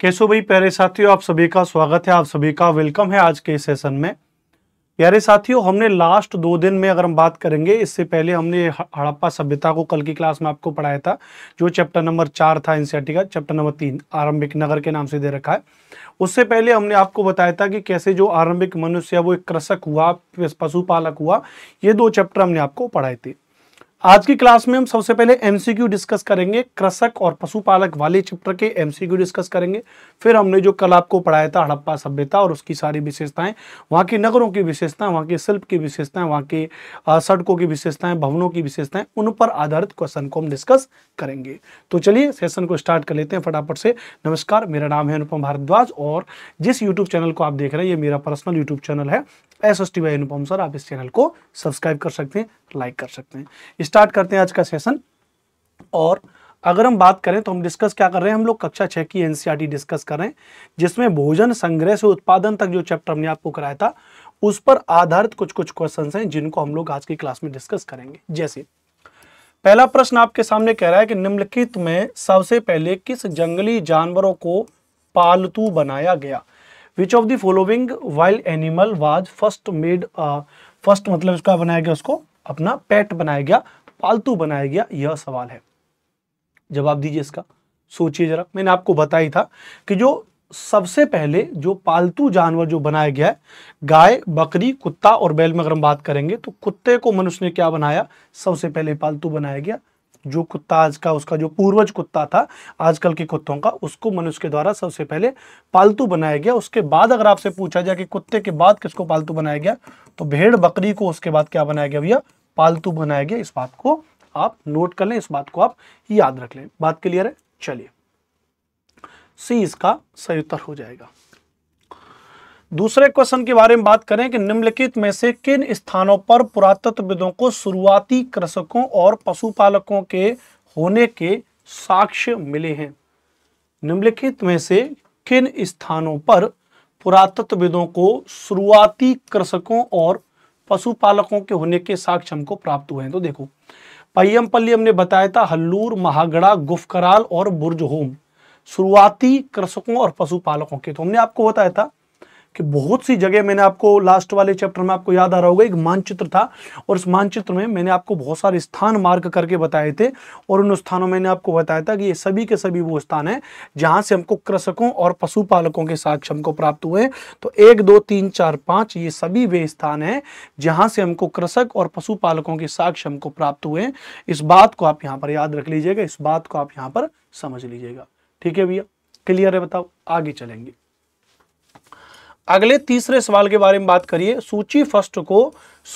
कैसो भाई प्यारे साथियों आप सभी का स्वागत है आप सभी का वेलकम है आज के इस सेशन में प्यारे साथियों हमने लास्ट दो दिन में अगर हम बात करेंगे इससे पहले हमने हड़प्पा सभ्यता को कल की क्लास में आपको पढ़ाया था जो चैप्टर नंबर चार था एनसीईआरटी e का चैप्टर नंबर तीन आरंभिक नगर के नाम से दे रखा है उससे पहले हमने आपको बताया था कि कैसे जो आरंभिक मनुष्य वो एक कृषक हुआ पशुपालक हुआ ये दो चैप्टर हमने आपको पढ़ाए थे आज की क्लास में हम सबसे पहले एमसीक्यू डिस्कस करेंगे कृषक और पशुपालक वाले चैप्टर के एमसीक्यू डिस्कस करेंगे फिर हमने जो कल आपको पढ़ाया था हड़प्पा सभ्यता और उसकी सारी विशेषताएं वहाँ के नगरों की विशेषताएं वहाँ के शिल्प की विशेषताएं वहाँ के सड़कों की विशेषताएं भवनों की विशेषताएं उन पर आधारित क्वेश्चन को हम डिस्कस करेंगे तो चलिए सेशन को स्टार्ट कर लेते हैं फटाफट से नमस्कार मेरा नाम है अनुपम भारद्वाज और जिस यूट्यूब चैनल को आप देख रहे हैं ये मेरा पर्सनल यूट्यूब चैनल है S S T Anupam sir आप इस चैनल को सब्सक्राइब कर सकते हैं लाइक कर सकते हैं स्टार्ट करते हैं आज का सेशन और अगर हम बात करें तो हम डिस्कस क्या कर रहे हैं हम लोग कक्षा छः की एनसीईआरटी डिस्कस e कर रहे हैं जिसमें भोजन संग्रह से उत्पादन तक जो चैप्टर हमने आपको कराया था उस पर आधारित कुछ कुछ क्वेश्चंस हैं जिनको हम लोग आज की क्लास में डिस्कस करेंगे जैसे पहला प्रश्न आपके सामने कह रहा है कि निम्नलिखित में सबसे पहले किस जंगली जानवरों को पालतू बनाया गया which of the following wild animal was first made first मतलब इसका बनाया गया उसको अपना पेट बनाया गया पालतू बनाया गया यह सवाल है जवाब दीजिए इसका सोचिए जरा मैंने आपको बताया था कि जो सबसे पहले जो पालतू जानवर जो बनाया गया है गाय बकरी कुत्ता और बैल में अगर हम बात करेंगे तो कुत्ते को मनुष्य ने क्या बनाया सबसे पहले पालतू बनाया गया जो कुत्ता आज का उसका जो पूर्वज कुत्ता था आजकल के कुत्तों का उसको मनुष्य के द्वारा सबसे पहले पालतू बनाया गया उसके बाद अगर आपसे पूछा जाए कि कुत्ते के बाद किसको पालतू बनाया गया तो भेड़ बकरी को उसके बाद क्या बनाया गया भैया पालतू बनाया गया इस बात को आप नोट कर लें इस बात को आप याद रख लें बात क्लियर है चलिए सी इसका सही उत्तर हो जाएगा दूसरे क्वेश्चन के बारे में बात करें कि निम्नलिखित में से किन स्थानों पर पुरातत्वविदों को शुरुआती कृषकों और पशुपालकों के होने के साक्ष्य मिले हैं निम्नलिखित में से किन स्थानों पर पुरातत्वविदों को शुरुआती कृषकों और पशुपालकों के होने के साक्ष्य हमको प्राप्त हुए हैं तो देखो पय्यमपल्ली हमने बताया था हल्लूर महागड़ा गुफकराल और बुर्ज होम शुरुआती कृषकों और पशुपालकों के तो हमने आपको बताया था कि बहुत सी जगह मैंने आपको लास्ट वाले चैप्टर में आपको याद आ रहा होगा एक मानचित्र था और इस मानचित्र में मैंने आपको बहुत सारे स्थान मार्क करके बताए थे और उन स्थानों में आपको बताया था कि ये सभी के सभी वो स्थान है जहां से हमको कृषकों और पशुपालकों के साक्ष्य हमको प्राप्त हुए तो एक दो तीन चार पांच ये सभी वे स्थान है जहां से हमको कृषक और पशुपालकों के साक्ष्य हमको प्राप्त हुए इस बात को आप यहाँ पर याद रख लीजिएगा इस बात को आप यहाँ पर समझ लीजिएगा ठीक है भैया क्लियर है बताओ आगे चलेंगे अगले तीसरे सवाल के बारे में बात करिए सूची फर्स्ट को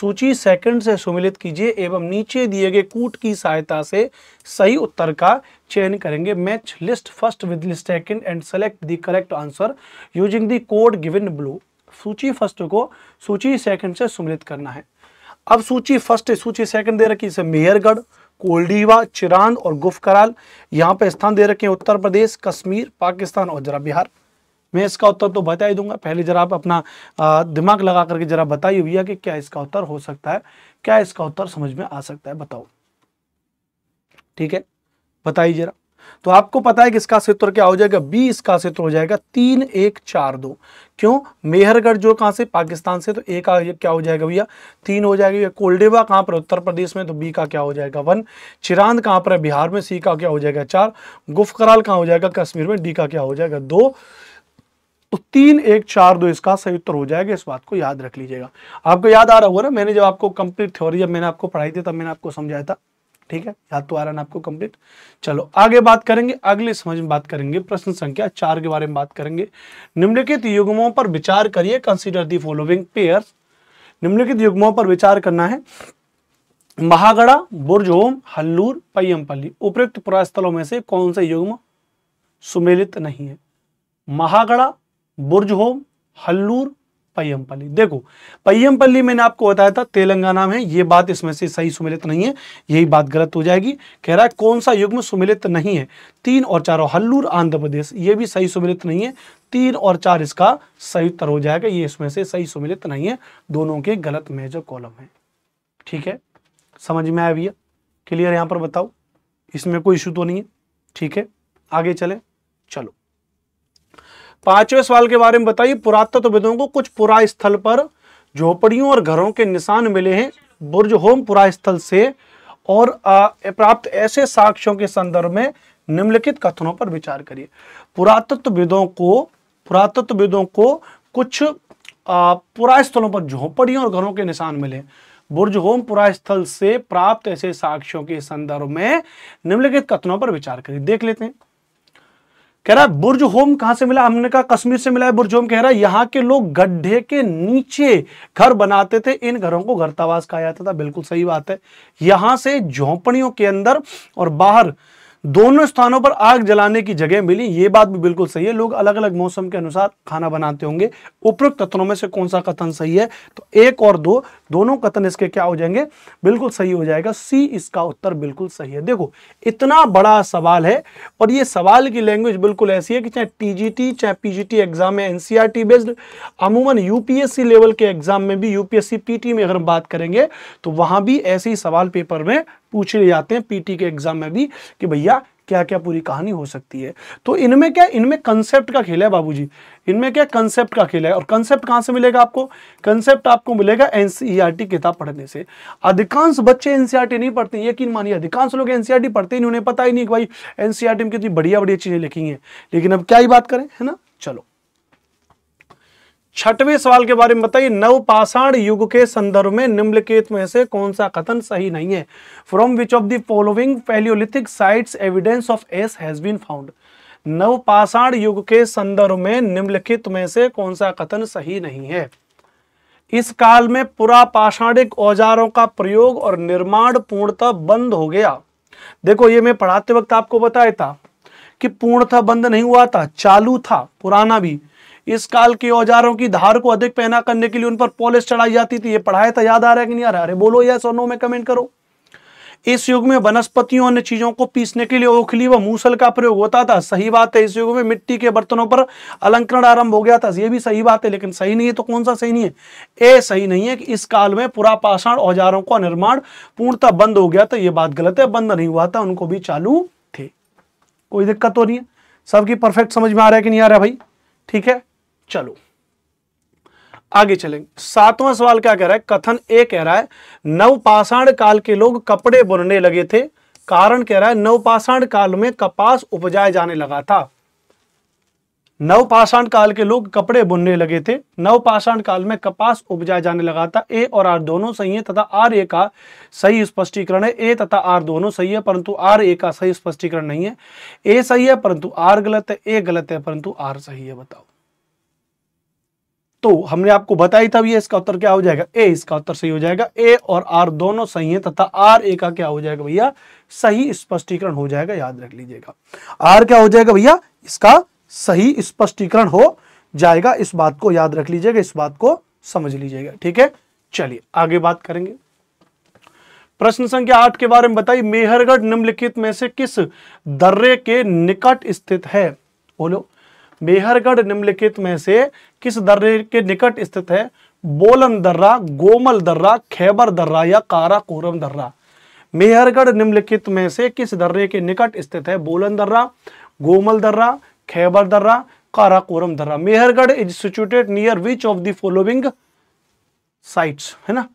सूची सेकंड से सुमिलित कीजिए एवं नीचे दिए गए कूट की सहायता से सही उत्तर का चयन करेंगे match list first with list second and select the correct answer using the code given below सूची फर्स्ट को सूची सेकंड से सुमिलित करना है अब सूची फर्स्ट सूची सेकंड दे रखी इसे मेहरगढ़ कोल्डीवा चिरांद और गुफ कराल यहाँ पे स्थान दे रखे हैं उत्तर प्रदेश कश्मीर पाकिस्तान और जरा बिहार मैं इसका उत्तर तो बता ही दूंगा पहले जरा आप अपना दिमाग लगा करके जरा बताइए भैया कि क्या इसका उत्तर हो सकता है क्या इसका उत्तर समझ में आ सकता है बताओ ठीक है बताइए जरा तो आपको पता है कि इसका क्षेत्र क्या हो जाएगा बी इसका क्षेत्र हो जाएगा तीन एक चार दो क्यों मेहरगढ़ जो कहां से पाकिस्तान से तो ए का क्या हो जाएगा भैया तीन हो जाएगा भैया कोल्डेवा कहां पर उत्तर प्रदेश में तो बी का क्या हो जाएगा वन चिरांद कहां पर है बिहार में सी का क्या हो जाएगा चार गुफ कराल हो जाएगा कश्मीर में डी का क्या हो जाएगा दो तो तीन एक चार दो इसका सही उत्तर हो जाएगा इस बात को याद रख लीजिएगा आपको याद आ रहा होगा ना मैंने जब आपको कंप्लीट थ्योरी जब मैंने आपको पढ़ाई थी तब मैंने आपको समझाया था ठीक है याद तो आ रहा ना आपको कंप्लीट चलो आगे बात करेंगे अगले समझ में बात करेंगे प्रश्न संख्या चार के बारे में बात करेंगे निम्नलिखित युग्मों पर विचार करिए कंसिडर दी फॉलोविंग पेयर निम्नलिखित युग्मों पर विचार करना है महागड़ा बुर्जहोम हल्लूर पयमपल्ली उपयुक्त पुरास्थलों में से कौन सा युग्म सुमेलित नहीं है महागड़ा बुर्ज होम हल्लूर पय्यमपल्ली देखो पय्यमपल्ली मैंने आपको बताया था तेलंगाना में ये बात इसमें से सही सुमिलित नहीं है यही बात गलत हो जाएगी कह रहा है कौन सा युग्म सुमिलित नहीं है तीन और चार हल्लूर आंध्र प्रदेश ये भी सही सुमिलित नहीं है तीन और चार इसका सही उत्तर हो जाएगा ये इसमें से सही सुमिलित नहीं है दोनों के गलत मेजर कॉलम है ठीक है समझ में आया भैया क्लियर यहां पर बताओ इसमें कोई इशू तो नहीं है ठीक है आगे चले चलो पांचवें सवाल के बारे में बताइए पुरातत्वविदों को कुछ पुरा स्थल पर झोपड़ियों और घरों के निशान मिले हैं बुर्ज होम पुरा स्थल से और प्राप्त ऐसे साक्ष्यों के संदर्भ में निम्नलिखित कथनों पर विचार करिए पुरातत्वविदों को पुरातत्वविदों को कुछ पुरा स्थलों पर झोपड़ियों और घरों के निशान मिले बुर्ज होम पुरा स्थल से प्राप्त ऐसे साक्ष्यों के संदर्भ में निम्नलिखित कथनों पर विचार करिए देख लेते हैं कह रहा है बुर्ज होम कहां से मिला हमने कहा कश्मीर से मिला है बुर्ज होम कह रहा है यहां के लोग गड्ढे के नीचे घर बनाते थे इन घरों को घरतावास कहा जाता था बिल्कुल सही बात है यहां से झोंपड़ियों के अंदर और बाहर दोनों स्थानों पर आग जलाने की जगह मिली ये बात भी बिल्कुल सही है लोग अलग अलग मौसम के अनुसार खाना बनाते होंगे उपरोक्त कथनों में से कौन सा कथन सही है तो एक और दो दोनों कथन इसके क्या हो जाएंगे बिल्कुल सही हो जाएगा सी इसका उत्तर बिल्कुल सही है देखो इतना बड़ा सवाल है और ये सवाल की लैंग्वेज बिल्कुल ऐसी है कि चाहे टीजीटी चाहे पीजीटी एग्जाम है एनसीआर बेस्ड अमूमन यूपीएससी लेवल के एग्जाम में भी यूपीएससी पीटी में अगर हम बात करेंगे तो वहां भी ऐसे ही सवाल पेपर में पूछे जाते हैं पीटी के एग्जाम में भी कि भैया क्या क्या पूरी कहानी हो सकती है तो इनमें क्या इनमें कंसेप्ट का खेल है बाबूजी इनमें क्या कंसेप्ट का खेल है और कंसेप्ट कहाँ से मिलेगा आपको कंसेप्ट आपको मिलेगा एनसीईआरटी e किताब पढ़ने से अधिकांश बच्चे एनसीईआरटी e नहीं पढ़ते यकीन मानिए अधिकांश लोग एनसीईआरटी e पढ़ते ही नहीं उन्हें पता ही नहीं कि भाई एनसीआरटी में कितनी बढ़िया बढ़िया चीज़ें लिखी है लेकिन अब क्या ही बात करें है ना चलो छठवें सवाल के बारे में बताइए नवपाषाण युग के संदर्भ में निम्नलिखित में से कौन सा कथन सही नहीं है from which of the following Palaeolithic sites evidence of ash has been found नवपाषाण युग के संदर्भ में निम्नलिखित में से कौन सा कथन सही नहीं है इस काल में पुरापाषाणिक औजारों का प्रयोग और निर्माण पूर्णतः बंद हो गया देखो ये मैं पढ़ाते वक्त आपको बताया था कि पूर्णतः बंद नहीं हुआ था चालू था पुराना भी इस काल के औजारों की धार को अधिक पहना करने के लिए उन पर पॉलिश चढ़ाई जाती थी ये पढ़ाया था याद आ रहा है कि नहीं आ रहा अरे बोलो या सोनो में कमेंट करो इस युग में वनस्पतियों अन्य चीजों को पीसने के लिए ओखली व मूसल का प्रयोग होता था सही बात है इस युग में मिट्टी के बर्तनों पर अलंकरण आरंभ हो गया था ये भी सही बात है लेकिन सही नहीं है तो कौन सा सही नहीं है ए सही नहीं है कि इस काल में पुरापाषाण औजारों का निर्माण पूर्णतः बंद हो गया था यह बात गलत है बंद नहीं हुआ था उनको भी चालू थे कोई दिक्कत तो नहीं है सबकी परफेक्ट समझ में आ रहा है कि नहीं आ रहा भाई ठीक है चलो आगे चलेंगे सातवां सवाल क्या कह रहा है कथन ए कह रहा है नवपाषाण काल के लोग कपड़े बुनने लगे थे कारण कह रहा है नवपाषाण काल में कपास उपजाए जाने लगा था नवपाषाण काल के लोग कपड़े बुनने लगे थे नवपाषाण काल में कपास उपजाए जाने लगा था ए और आर दोनों सही है तथा आर ए का सही स्पष्टीकरण है ए तथा आर दोनों सही है परंतु आर ए का सही स्पष्टीकरण नहीं है ए सही है परंतु आर गलत है ए गलत है परंतु आर सही है बताओ तो हमने आपको बताया था भैया इसका उत्तर क्या हो जाएगा ए इसका उत्तर सही हो जाएगा ए और आर दोनों सही है तथा आर ए का क्या हो जाएगा भैया सही स्पष्टीकरण हो जाएगा याद रख लीजिएगा आर क्या हो जाएगा भैया इसका सही स्पष्टीकरण हो जाएगा इस बात को याद रख लीजिएगा इस बात को समझ लीजिएगा ठीक है चलिए आगे बात करेंगे प्रश्न संख्या आठ के बारे में बताइए मेहरगढ़ निम्नलिखित में से किस दर्रे के निकट स्थित है बोलो मेहरगढ़ निम्नलिखित में से किस दर्रे के निकट स्थित है बोलन दर्रा गोमल दर्रा खैबर दर्रा या कारा कोरम दर्रा मेहरगढ़ निम्नलिखित में से किस दर्रे के निकट स्थित है बोलन दर्रा गोमल दर्रा खैबर दर्रा काराकोरम दर्रा Mehrgarh is situated near which of the following sites है ना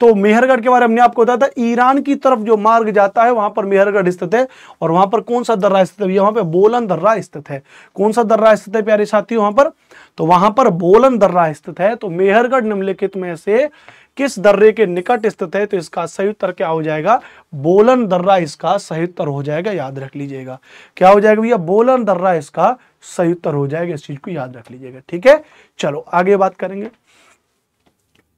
तो मेहरगढ़ के बारे में आपको बताया था ईरान की तरफ जो मार्ग जाता है वहां पर मेहरगढ़ स्थित है और वहां पर कौन सा दर्रा स्थित है वहां पर बोलन दर्रा स्थित है कौन सा दर्रा स्थित है प्यारे साथी वहां पर तो वहां पर बोलन दर्रा स्थित है तो मेहरगढ़ निम्नलिखित में से किस दर्रे के निकट स्थित है तो इसका सही उत्तर क्या हो जाएगा बोलन दर्रा इसका सही उत्तर हो जाएगा याद रख लीजिएगा क्या हो जाएगा भैया बोलन दर्रा इसका सही उत्तर हो जाएगा इस चीज को याद रख लीजिएगा ठीक है चलो आगे बात करेंगे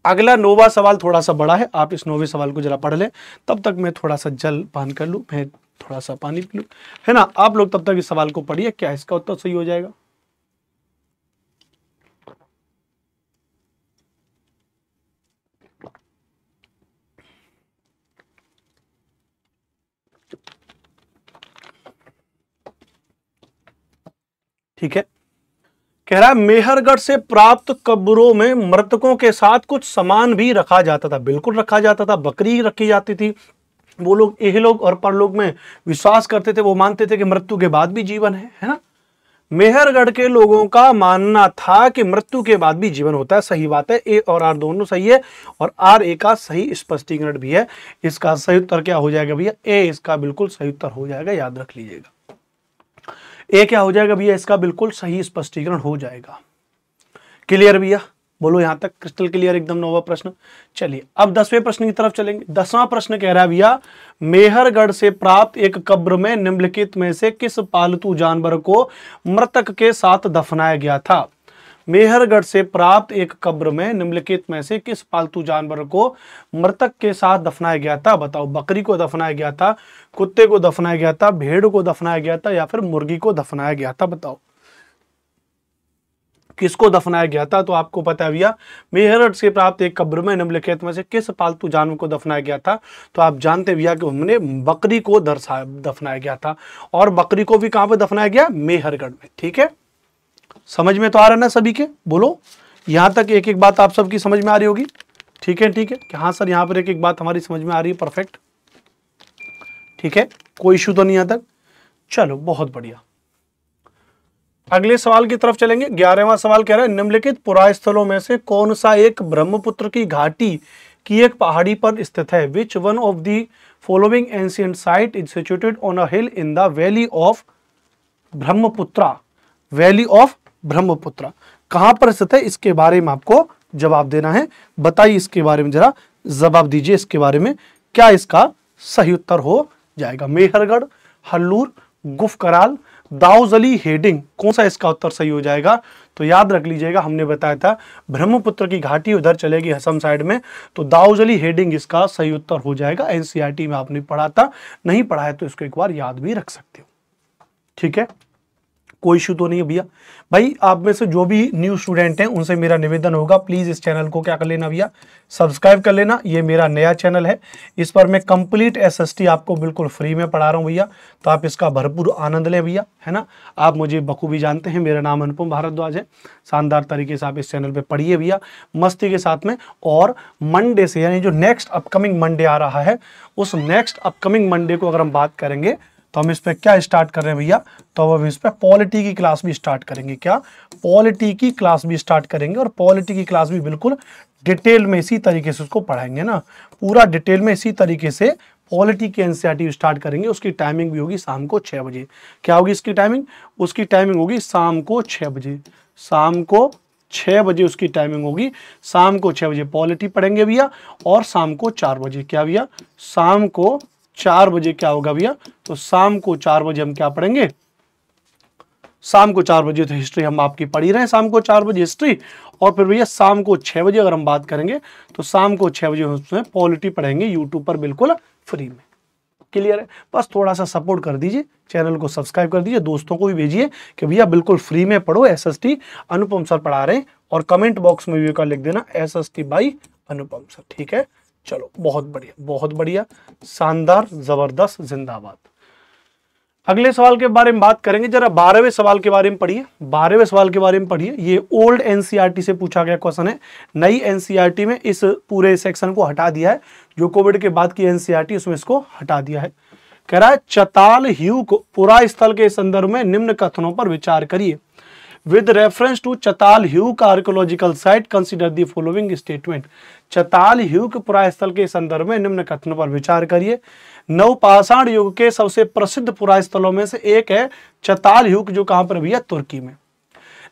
अगला नोवा सवाल थोड़ा सा बड़ा है आप इस नोवे सवाल को जरा पढ़ लें तब तक मैं थोड़ा सा जल पान कर लूँ मैं थोड़ा सा पानी पी लूँ है ना आप लोग तब तक इस सवाल को पढ़िए क्या इसका उत्तर सही हो जाएगा ठीक है कह रहा है मेहरगढ़ से प्राप्त कब्रों में मृतकों के साथ कुछ सामान भी रखा जाता था बिल्कुल रखा जाता था बकरी रखी जाती थी वो लोग यह लोग और परलोक में विश्वास करते थे वो मानते थे कि मृत्यु के बाद भी जीवन है है ना मेहरगढ़ के लोगों का मानना था कि मृत्यु के बाद भी जीवन होता है सही बात है ए और आर दोनों सही है और आर ए का सही स्पष्टीकरण भी है इसका सही उत्तर क्या हो जाएगा भैया ए इसका बिल्कुल सही उत्तर हो जाएगा याद रख लीजिएगा ए क्या हो जाएगा भैया इसका बिल्कुल सही स्पष्टीकरण हो जाएगा क्लियर भैया बोलो यहां तक क्रिस्टल क्लियर एकदम नोवा प्रश्न चलिए अब दसवें प्रश्न की तरफ चलेंगे दसवां प्रश्न कह रहा है भैया मेहरगढ़ से प्राप्त एक कब्र में निम्नलिखित में से किस पालतू जानवर को मृतक के साथ दफनाया गया था मेहरगढ़ से प्राप्त एक कब्र में निम्नलिखित में से किस पालतू जानवर को मृतक के साथ दफनाया गया था बताओ बकरी को दफनाया गया था कुत्ते को दफनाया गया था भेड़ को दफनाया गया था या फिर मुर्गी को दफनाया गया था बताओ किसको दफनाया गया था तो आपको पता भैया मेहरगढ़ से प्राप्त एक कब्र में निम्नलिखित में से किस पालतू जानवर को दफनाया गया था तो आप जानते भैया कि हमने बकरी को दर्शा दफनाया गया था और बकरी को भी कहां पर दफनाया गया मेहरगढ़ में ठीक है समझ में तो आ रहा ना सभी के बोलो यहाँ तक एक एक बात आप सबकी समझ में आ रही होगी ठीक है ठीक है कि हाँ सर यहाँ पर एक एक बात हमारी समझ में आ रही है परफेक्ट ठीक है कोई इशू तो नहीं यहाँ तक चलो बहुत बढ़िया अगले सवाल की तरफ चलेंगे ग्यारहवा सवाल कह रहा है निम्नलिखित पुरा स्थलों में से कौन सा एक ब्रह्मपुत्र की घाटी की एक पहाड़ी पर स्थित है which one of the following ancient site is situated on a hill in the valley of Brahmaputra valley of Brahmaputra कहां पर स्थित है इसके बारे में आपको जवाब देना है बताइए इसके बारे में जरा जवाब दीजिए इसके बारे में क्या इसका सही उत्तर हो जाएगा मेहरगढ़ हल्लूर गुफकराल दाउजली हेडिंग कौन सा इसका उत्तर सही हो जाएगा तो याद रख लीजिएगा हमने बताया था ब्रह्मपुत्र की घाटी उधर चलेगी हसम साइड में तो दाउजली अली हेडिंग इसका सही उत्तर हो जाएगा एनसीआरटी में आपने पढ़ा था नहीं पढ़ा है तो इसको एक बार याद भी रख सकते हो ठीक है कोई इशू तो नहीं है भैया भाई आप में से जो भी न्यू स्टूडेंट हैं उनसे मेरा निवेदन होगा प्लीज़ इस चैनल को क्या कर लेना भैया सब्सक्राइब कर लेना ये मेरा नया चैनल है इस पर मैं कंप्लीट एसएसटी आपको बिल्कुल फ्री में पढ़ा रहा हूँ भैया तो आप इसका भरपूर आनंद लें भैया है ना आप मुझे बखूबी जानते हैं मेरा नाम अनुपम भारद्वाज है शानदार तरीके से आप इस चैनल पर पढ़िए भैया मस्ती के साथ में और मंडे से यानी जो नेक्स्ट अपकमिंग मंडे आ रहा है उस नेक्स्ट अपकमिंग मंडे को अगर हम बात करेंगे तो हम इस पर क्या स्टार्ट कर रहे हैं भैया तो हम इस पर पॉलिटी की क्लास भी स्टार्ट करेंगे क्या पॉलिटी की क्लास भी स्टार्ट करेंगे और पॉलिटी की क्लास भी बिल्कुल डिटेल में इसी तरीके से उसको पढ़ाएंगे ना पूरा डिटेल में इसी तरीके से पॉलिटी की एनसीईआरटी स्टार्ट करेंगे उसकी टाइमिंग भी होगी शाम को छः बजे क्या होगी इसकी टाइमिंग उसकी टाइमिंग होगी शाम को छः बजे शाम को छः बजे उसकी टाइमिंग होगी शाम को छः बजे पॉलिटी पढ़ेंगे भैया और शाम को चार बजे क्या भैया शाम को चार बजे क्या होगा भैया तो शाम को चार बजे हम क्या पढ़ेंगे शाम को चार बजे तो हिस्ट्री हम आपकी पढ़ी रहे हैं शाम को चार बजे हिस्ट्री और फिर भैया शाम को छह बजे अगर हम बात करेंगे तो शाम को छह बजे उसमें पॉलिटी पढ़ेंगे यूट्यूब पर बिल्कुल फ्री में क्लियर है बस थोड़ा सा सपोर्ट कर दीजिए चैनल को सब्सक्राइब कर दीजिए दोस्तों को भी भेजिए कि भैया बिल्कुल फ्री में पढ़ो एस अनुपम सर पढ़ा रहे हैं और कमेंट बॉक्स में भी लिख देना S S T by Anupam sir ठीक है चलो बहुत बढ़िया बहुत बढ़िया शानदार जबरदस्त जिंदाबाद अगले सवाल के बारे में बात करेंगे जरा बारहवें सवाल के बारे में पढ़िए बारहवें सवाल के बारे में पढ़िए ये ओल्ड एनसीईआरटी से पूछा गया क्वेश्चन है नई एनसीईआरटी में इस पूरे सेक्शन को हटा दिया है जो कोविड के बाद की एनसीईआरटी उसमें इसको हटा दिया है कह रहा है चताल ह्यू को पुरा स्थल के संदर्भ में निम्न कथनों पर विचार करिए with reference to Chatal Huyuk archaeological site consider the following statement Chatal Huyuk पुरास्थल के संदर्भ में निम्न कथन पर विचार करिए नवपाषाण युग के सबसे प्रसिद्ध पुरास्थलों में से एक है चताल ह्यूक जो कहां पर भैया तुर्की में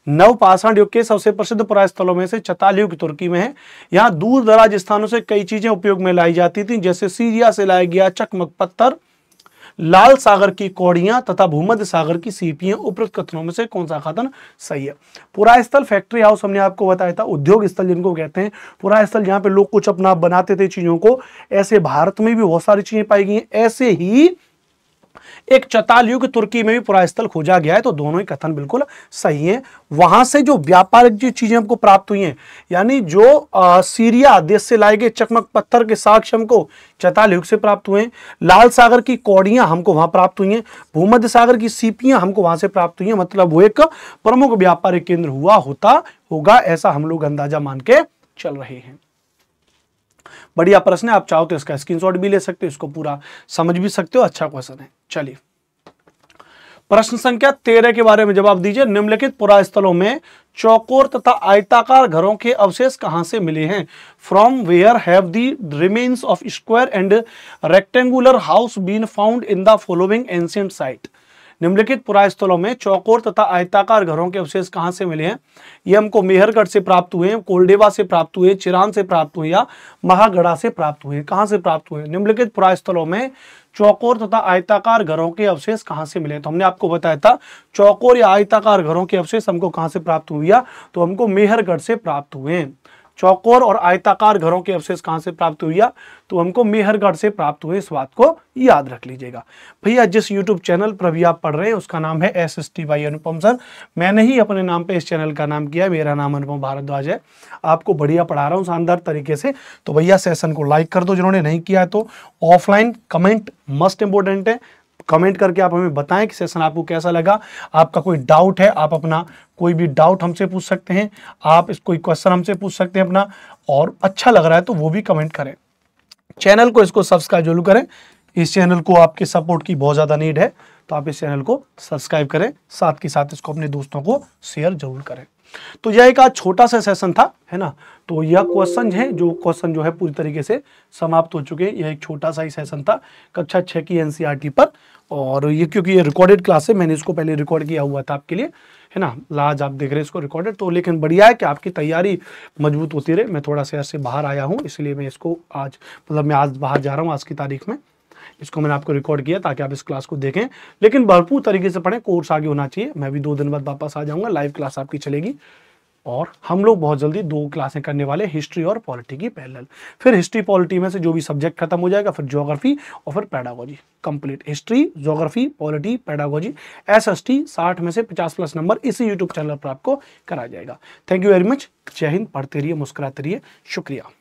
नवपाषाण युग के सबसे प्रसिद्ध पुरास्थलों में से चताल युग तुर्की में है यहाँ दूर दराज स्थानों से कई चीजें उपयोग में लाई जाती थी जैसे सीरिया से लाया गया चकमक पत्थर लाल सागर की कौड़ियां तथा भूमध्य सागर की सीपियां उपरोक्त कथनों में से कौन सा कथन सही है पुरा स्थल फैक्ट्री हाउस हमने आपको बताया था उद्योग स्थल जिनको कहते हैं पुरा स्थल जहां पे लोग कुछ अपना बनाते थे चीजों को ऐसे भारत में भी बहुत सारी चीजें पाई गई ऐसे ही एक चताल युग तुर्की में भी पुरास्थल खोजा गया है तो दोनों ही कथन बिल्कुल सही है वहां से जो व्यापारिक जो चीजें हमको प्राप्त हुई हैं यानी जो आ, सीरिया देश से लाए गए चकमक पत्थर के साक्ष्य हमको चताल युग से प्राप्त हुए हैं लाल सागर की कौड़ियां हमको वहां प्राप्त हुई हैं भूमध्य सागर की सीपियां हमको वहां से प्राप्त हुई हैं मतलब वो एक प्रमुख व्यापारिक केंद्र हुआ होता होगा ऐसा हम लोग अंदाजा मान के चल रहे हैं बढ़िया प्रश्न है आप चाहो तो इसका स्क्रीनशॉट भी ले सकते हो इसको पूरा समझ भी सकते हो अच्छा क्वेश्चन है चलिए प्रश्न संख्या तेरह के बारे में जवाब दीजिए निम्नलिखित पुरास्थलों में चौकोर तथा आयताकार घरों के अवशेष कहां से मिले हैं from where have the remains of square and rectangular house been found in the following ancient site निम्नलिखित पुरास्थलों में चौकोर तथा आयताकार घरों के अवशेष कहाँ से मिले हैं ये हमको मेहरगढ़ से प्राप्त हुए हैं से प्राप्त हुए चिरान से प्राप्त हुए या महागढ़ा से प्राप्त हुए कहाँ से प्राप्त हुए निम्नलिखित पुरास्थलों में चौकोर तथा आयताकार घरों के अवशेष कहाँ से मिले तो हमने आपको बताया था चौकोर या आयताकार घरों के अवशेष हमको कहाँ से प्राप्त हुए तो हमको मेहरगढ़ से प्राप्त हुए चौकोर और आयताकार घरों के अवशेष कहाँ से प्राप्त हुआ तो हमको मेहरगढ़ से प्राप्त हुए इस बात को याद रख लीजिएगा भैया जिस यूट्यूब चैनल पर भी आप पढ़ रहे हैं उसका नाम है S S T by Anupam sir मैंने ही अपने नाम पे इस चैनल का नाम किया मेरा नाम अनुपम भारद्वाज है आपको बढ़िया पढ़ा रहा हूँ शानदार तरीके से तो भैया सेशन को लाइक कर दो जिन्होंने नहीं किया तो ऑफलाइन कमेंट मस्ट इंपोर्टेंट है कमेंट करके आप हमें बताएं कि सेशन आपको कैसा लगा आपका कोई डाउट है आप अपना कोई भी डाउट हमसे पूछ सकते हैं आप कोई क्वेश्चन हमसे पूछ सकते हैं अपना और अच्छा लग रहा है तो वो भी कमेंट करें चैनल को इसको सब्सक्राइब जरूर करें इस चैनल को आपके सपोर्ट की बहुत ज़्यादा नीड है तो आप इस चैनल को सब्सक्राइब करें साथ के साथ इसको अपने दोस्तों को शेयर जरूर करें तो यह एक आज छोटा सा सेशन था है ना तो यह क्वेश्चन है जो क्वेश्चन जो है पूरी तरीके से समाप्त हो चुके हैं यह एक छोटा सा ही सेशन था कक्षा छः की एनसीईआरटी e पर और ये क्योंकि ये रिकॉर्डेड क्लास है मैंने इसको पहले रिकॉर्ड किया हुआ था आपके लिए है ना लाज आप देख रहे हैं इसको रिकॉर्डेड तो लेकिन बढ़िया है कि आपकी तैयारी मजबूत होती रहे मैं थोड़ा शहर से बाहर आया हूँ इसलिए मैं इसको आज मतलब मैं आज बाहर जा रहा हूँ आज की तारीख में इसको मैंने आपको रिकॉर्ड किया ताकि आप इस क्लास को देखें लेकिन भरपूर तरीके से पढ़ें कोर्स आगे होना चाहिए मैं भी दो दिन बाद वापस आ जाऊंगा लाइव क्लास आपकी चलेगी और हम लोग बहुत जल्दी दो क्लासें करने वाले हिस्ट्री और पॉलिटी की पैरेलल फिर हिस्ट्री पॉलिटी में से जो भी सब्जेक्ट खत्म हो जाएगा फिर ज्योग्राफी और फिर pedagogy complete history geography polity pedagogy S S T साठ में से पचास प्लस नंबर इसी यूट्यूब चैनल पर आपको कराया जाएगा थैंक यू वेरी मच जय हिंद पढ़ते रहिए मुस्कुराते रहिए शुक्रिया